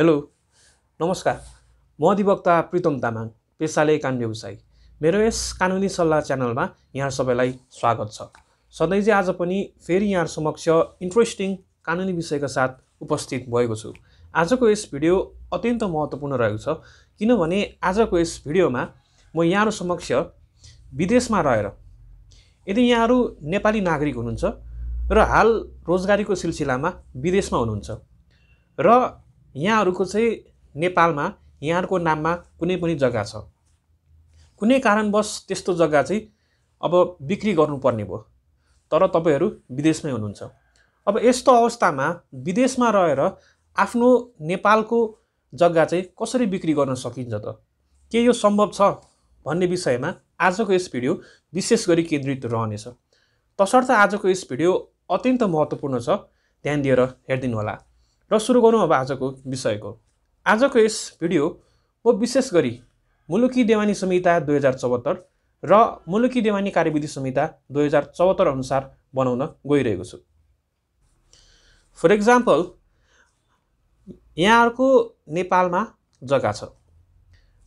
hello नमस्कार म अधिवक्ता प्रितम तामाङ पेसाले कान व्यवसायी मेरो यस कानुनी सल्लाह च्यानलमा यहाँ सबैलाई स्वागत छ सधैँ चाहिँ आज पनि फेरि यहाँ समक्ष इन्ट्रेस्टिङ कानुनी विषयका साथ उपस्थित भएको छु आजको यस भिडियो अत्यन्त महत्त्वपूर्ण रहेको छ किनभने आजको यस भिडियोमा म यहाँहरू समक्ष विदेशमा रहेर यदि यहाँहरू नेपाली नागरिक हुनुहुन्छ र हाल रोजगारीको सिलसिलामा विदेशमा हुनुहुन्छ र यहाँहरूको चाहिँ नेपालमा यहाँहरूको नाममा कुनै पनि जग्गा छ कुनै कारणवश त्यस्तो जग्गा चाहिँ अब बिक्री गर्नुपर्ने भयो तर तपाईँहरू विदेशमै हुनुहुन्छ अब यस्तो अवस्थामा विदेशमा रहेर आफ्नो नेपालको जग्गा चाहिँ कसरी बिक्री गर्न सकिन्छ त के यो सम्भव छ भन्ने विषयमा आजको यस भिडियो विशेष गरी केन्द्रित रहनेछ तसर्थ आजको यस भिडियो अत्यन्त महत्त्वपूर्ण छ ध्यान दिएर हेरिदिनुहोला र सुरु गरौँ अब आजको विषयको आजको यस भिडियो म विशेष गरी मुलुकी देवानी संहिता दुई हजार चौहत्तर र मुलुकी देवानी कार्यविधि संहिता दुई हजार चौहत्तर अनुसार बनाउन गइरहेको छु फर इक्जाम्पल यहाँहरूको नेपालमा जग्गा छ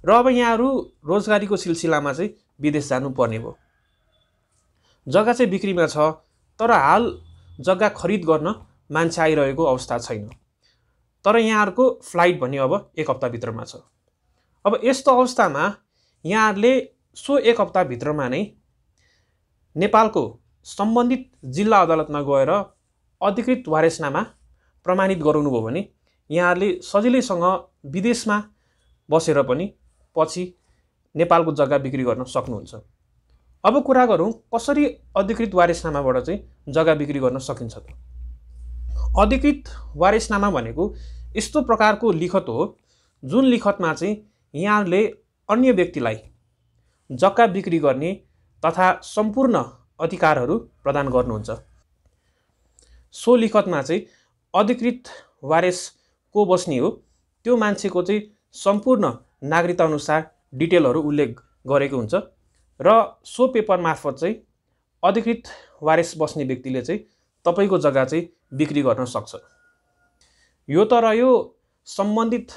र अब यहाँहरू रोजगारीको सिलसिलामा चाहिँ विदेश जानुपर्ने भयो जग्गा चाहिँ बिक्रीमा छ तर हाल जग्गा खरिद गर्न मान्छे आइरहेको अवस्था छैन तर यहाँहरूको फ्लाइट भन्यो अब एक हप्ताभित्रमा छ अब यस्तो अवस्थामा यहाँहरूले सो एक हप्ताभित्रमा नै नेपालको सम्बन्धित जिल्ला अदालतमा गएर अधिकृत वारेसनामा प्रमाणित गराउनुभयो भने यहाँहरूले सजिलैसँग विदेशमा बसेर पनि पछि नेपालको जग्गा बिक्री गर्न सक्नुहुन्छ अब कुरा गरौँ कसरी अधिकृत वारेसनामाबाट चाहिँ जग्गा बिक्री गर्न सकिन्छ त अधिकृत वारिसनामा भनेको यस्तो प्रकारको लिखत हो जुन लिखतमा चाहिँ यहाँले अन्य व्यक्तिलाई जग्गा बिक्री गर्ने तथा सम्पूर्ण अधिकारहरू प्रदान गर्नुहुन्छ सो लिखतमा चाहिँ अधिकृत वारेस को बस्ने हो त्यो मान्छेको चाहिँ सम्पूर्ण नागरिकता अनुसार डिटेलहरू उल्लेख गरेको हुन्छ र सो पेपर मार्फत चाहिँ अधिकृत वारेस बस्ने व्यक्तिले चाहिँ तपाईँको जग्गा चाहिँ बिक्री गर्न सक्छ यो त रह्यो सम्बन्धित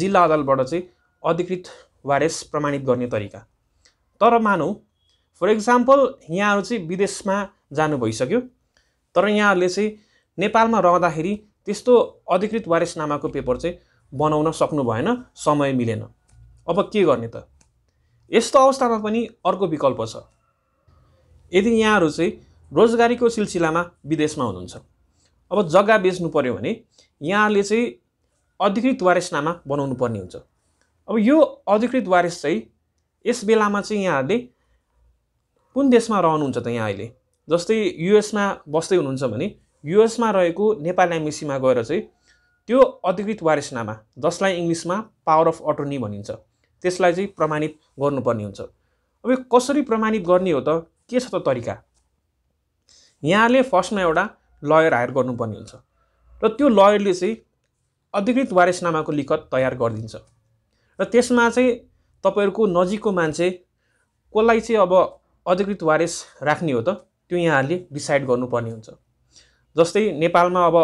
जिल्ला अदालतबाट चाहिँ अधिकृत वारेस प्रमाणित गर्ने तरिका तर मानौ फर इक्जाम्पल यहाँहरू चाहिँ विदेशमा जानु भइसक्यो तर यहाँहरूले चाहिँ नेपालमा रहँदाखेरि त्यस्तो अधिकृत नामाको पेपर चाहिँ बनाउन सक्नु भएन समय मिलेन अब के गर्ने त यस्तो अवस्थामा पनि अर्को विकल्प छ यदि यहाँहरू चाहिँ रोजगारीको सिलसिलामा विदेशमा हुनुहुन्छ अब जग्गा बेच्नु पऱ्यो भने यहाँले चाहिँ अधिकृत वारिसनामा बनाउनु पर्ने हुन्छ अब यो अधिकृत वारिस चाहिँ यस बेलामा चाहिँ यहाँहरूले कुन देशमा रहनुहुन्छ त यहाँ अहिले जस्तै युएसमा बस्दै हुनुहुन्छ भने युएसमा रहेको नेपाल एम्बेसीमा गएर चाहिँ त्यो अधिकृत वारिसनामा जसलाई इङ्ग्लिसमा पावर अफ अटर्नी भनिन्छ त्यसलाई चाहिँ प्रमाणित गर्नुपर्ने हुन्छ अब यो कसरी प्रमाणित गर्ने हो त के छ त तरिका यहाँले फर्स्टमा एउटा लयर हायर गर्नुपर्ने हुन्छ र त्यो लयरले चाहिँ अधिकृत वारिसनामाको लिखत तयार गरिदिन्छ र त्यसमा चाहिँ तपाईँहरूको नजिकको मान्छे कसलाई चाहिँ अब अधिकृत वारिस राख्ने हो त त्यो यहाँहरूले डिसाइड गर्नुपर्ने हुन्छ जस्तै नेपालमा अब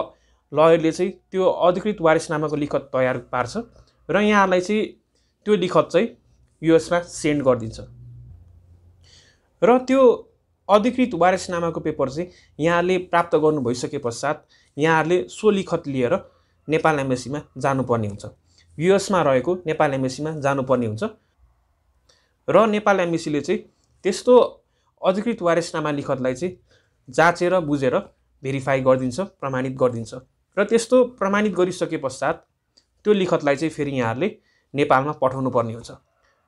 लयरले चाहिँ त्यो अधिकृत वारिसनामाको लिखत तयार पार्छ र यहाँलाई चाहिँ त्यो लिखत चाहिँ युएसमा सेन्ड गरिदिन्छ र त्यो अधिकृत वारेसनामाको पेपर चाहिँ यहाँले प्राप्त गर्नु भइसके पश्चात यहाँहरूले सो लिखत लिएर नेपाल एम्बेसीमा जानुपर्ने हुन्छ युएसमा रहेको नेपाल एम्बेसीमा जानुपर्ने हुन्छ र नेपाल एम्बेसीले चाहिँ त्यस्तो अधिकृत वारेसनामा लिखतलाई चाहिँ जाँचेर बुझेर भेरिफाई गरिदिन्छ प्रमाणित गरिदिन्छ र त्यस्तो प्रमाणित गरिसके पश्चात त्यो लिखतलाई चाहिँ फेरि यहाँहरूले नेपालमा पठाउनु पर्ने हुन्छ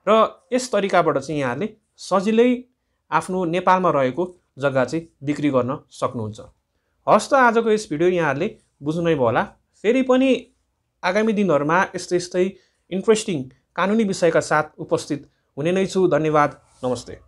र यस तरिकाबाट चाहिँ यहाँहरूले सजिलै आफ्नो नेपालमा रहेको जग्गा चाहिँ बिक्री गर्न सक्नुहुन्छ हस् त आजको यस भिडियो यहाँहरूले बुझ्नु नै भयो होला फेरि पनि आगामी दिनहरूमा यस्तै यस्तै इन्ट्रेस्टिङ कानुनी विषयका साथ उपस्थित हुने नै छु धन्यवाद नमस्ते